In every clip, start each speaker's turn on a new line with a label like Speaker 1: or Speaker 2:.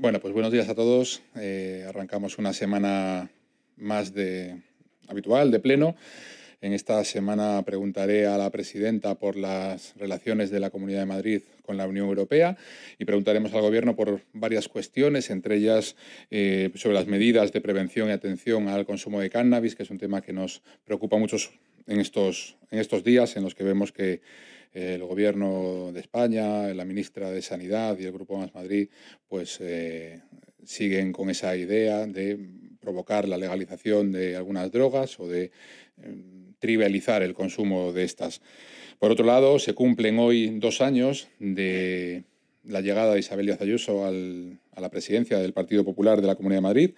Speaker 1: Bueno, pues buenos días a todos. Eh, arrancamos una semana más de habitual, de pleno. En esta semana preguntaré a la presidenta por las relaciones de la Comunidad de Madrid con la Unión Europea y preguntaremos al Gobierno por varias cuestiones, entre ellas eh, sobre las medidas de prevención y atención al consumo de cannabis, que es un tema que nos preocupa mucho en estos, en estos días en los que vemos que eh, el gobierno de España, la ministra de Sanidad y el Grupo Más Madrid, pues eh, siguen con esa idea de provocar la legalización de algunas drogas o de eh, trivializar el consumo de estas. Por otro lado, se cumplen hoy dos años de la llegada de Isabel Díaz Ayuso a la presidencia del Partido Popular de la Comunidad de Madrid,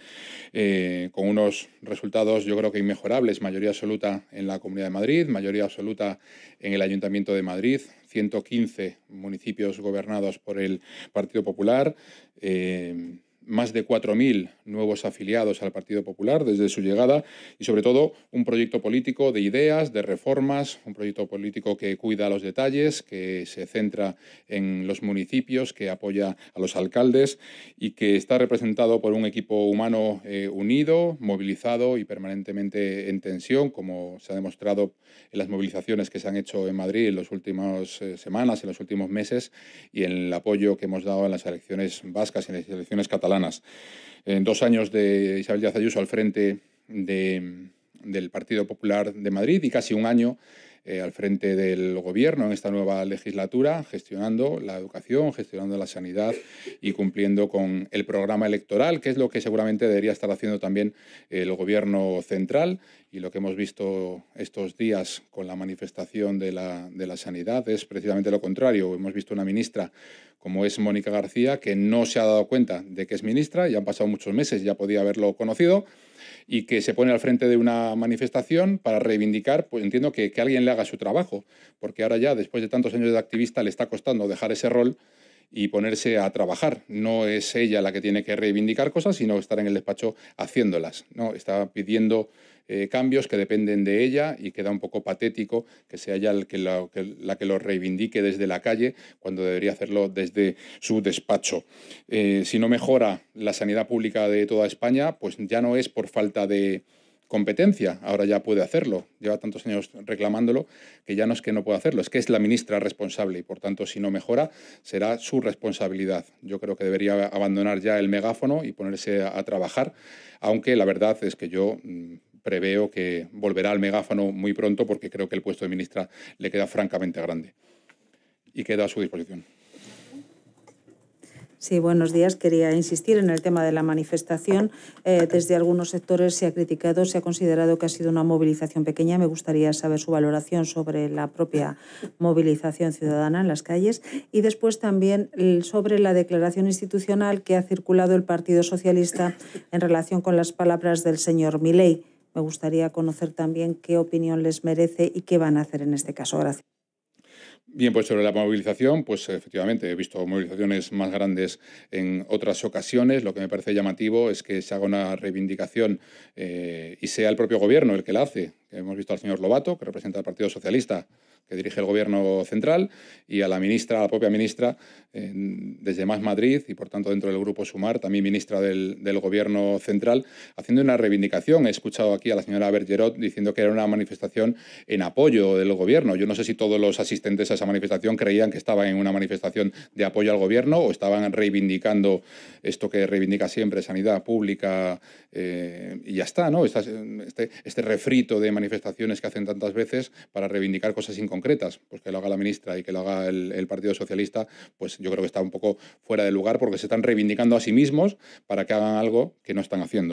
Speaker 1: eh, con unos resultados yo creo que inmejorables, mayoría absoluta en la Comunidad de Madrid, mayoría absoluta en el Ayuntamiento de Madrid, 115 municipios gobernados por el Partido Popular. Eh, más de 4.000 nuevos afiliados al Partido Popular desde su llegada y sobre todo un proyecto político de ideas, de reformas, un proyecto político que cuida los detalles, que se centra en los municipios, que apoya a los alcaldes y que está representado por un equipo humano eh, unido, movilizado y permanentemente en tensión, como se ha demostrado en las movilizaciones que se han hecho en Madrid en las últimas eh, semanas, en los últimos meses y en el apoyo que hemos dado en las elecciones vascas y en las elecciones catalanas en dos años de Isabel Díaz Ayuso al frente del Partido Popular de Madrid y casi un año eh, al frente del Gobierno en esta nueva legislatura, gestionando la educación, gestionando la sanidad y cumpliendo con el programa electoral, que es lo que seguramente debería estar haciendo también el Gobierno central y lo que hemos visto estos días con la manifestación de la, sanidad es precisamente lo contrario. Hemos visto una ministra como es Mónica García que no se ha dado cuenta de que es ministra, ya han pasado muchos meses, ya podía haberlo conocido, y que se pone al frente de una manifestación para reivindicar, pues entiendo que, que alguien le haga su trabajo, porque ahora ya, después de tantos años de activista, le está costando dejar ese rol y ponerse a trabajar. No es ella la que tiene que reivindicar cosas, sino estar en el despacho haciéndolas. ¿no? Está pidiendo eh, cambios que dependen de ella y queda un poco patético que sea ella la, que, la lo reivindique desde la calle cuando debería hacerlo desde su despacho. Eh, si no mejora la sanidad pública de toda España, pues ya no es por falta de competencia. Ahora ya puede hacerlo. Lleva tantos años reclamándolo que ya no es que no pueda hacerlo, es que es la ministra responsable y por tanto si no mejora será su responsabilidad. Yo creo que debería abandonar ya el megáfono y ponerse a, trabajar, aunque la verdad es que yo mm, preveo que volverá al megáfono muy pronto porque creo que el puesto de ministra le queda francamente grande y queda a su disposición. Sí, buenos días. Quería insistir en el tema de la manifestación. Eh, desde algunos sectores se ha criticado, se ha considerado que ha sido una movilización pequeña. Me gustaría saber su valoración sobre la propia movilización ciudadana en las calles y después también sobre la declaración institucional que ha circulado el Partido Socialista en relación con las palabras del señor Milei. Me gustaría conocer también qué opinión les merece y qué van a hacer en este caso. Gracias. Bien, pues sobre la movilización, pues efectivamente he visto movilizaciones más grandes en otras ocasiones. Lo que me parece llamativo es que se haga una reivindicación eh, y sea el propio gobierno el que la hace. Hemos visto al señor Lobato, que representa al Partido Socialista, que dirige el gobierno central, y a la ministra, a la propia ministra, eh, desde Más Madrid, y por tanto dentro del Grupo Sumar, también ministra del, gobierno central, haciendo una reivindicación. He escuchado aquí a la señora Bergerot diciendo que era una manifestación en apoyo del gobierno. Yo no sé si todos los asistentes a esa manifestación creían que estaban en una manifestación de apoyo al gobierno o estaban reivindicando esto que reivindica siempre, sanidad pública, eh, y ya está, ¿no? Este, este refrito de manifestaciones que hacen tantas veces para reivindicar cosas sin concretas, pues que lo haga la ministra y que lo haga el, Partido Socialista, pues yo creo que está un poco fuera de lugar porque se están reivindicando a sí mismos para que hagan algo que no están haciendo.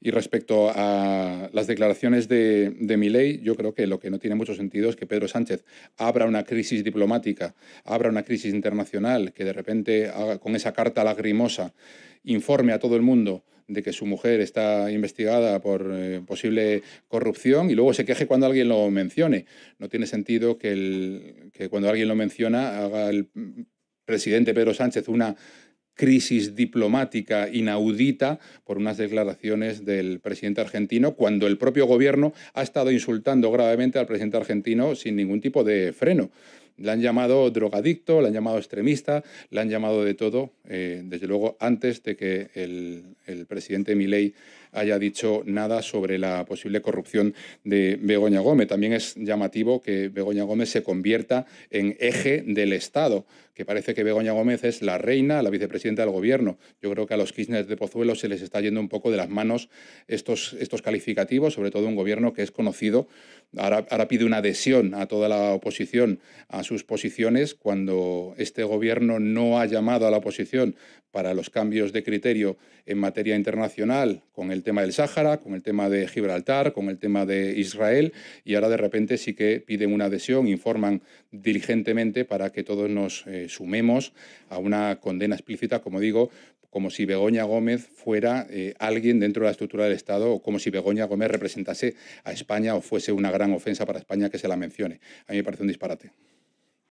Speaker 1: Y respecto a las declaraciones de, de Milei, yo creo que lo que no tiene mucho sentido es que Pedro Sánchez abra una crisis diplomática, abra una crisis internacional, que de repente haga, con esa carta lagrimosa informe a todo el mundo de que su mujer está investigada por eh, posible corrupción y luego se queje cuando alguien lo mencione. No tiene sentido que, que cuando alguien lo menciona haga el presidente Pedro Sánchez una crisis diplomática inaudita por unas declaraciones del presidente argentino, cuando el propio gobierno ha estado insultando gravemente al presidente argentino sin ningún tipo de freno. La han llamado drogadicto, la han llamado extremista, la han llamado de todo, eh, desde luego antes de que el, el presidente Milei haya dicho nada sobre la posible corrupción de Begoña Gómez. También es llamativo que Begoña Gómez se convierta en eje del Estado, que parece que Begoña Gómez es la reina, la vicepresidenta del gobierno. Yo creo que a los Kirchner de Pozuelo se les está yendo un poco de las manos estos, estos calificativos, sobre todo un gobierno que es conocido, ahora, ahora pide una adhesión a toda la oposición, a sus posiciones, cuando este gobierno no ha llamado a la oposición para los cambios de criterio en materia internacional con el tema del Sáhara, con el tema de Gibraltar, con el tema de Israel, y ahora de repente sí que piden una adhesión, informan diligentemente para que todos nos eh, sumemos a una condena explícita, como digo, como si Begoña Gómez fuera eh, alguien dentro de la estructura del Estado o como si Begoña Gómez representase a España o fuese una gran ofensa para España que se la mencione. A mí me parece un disparate.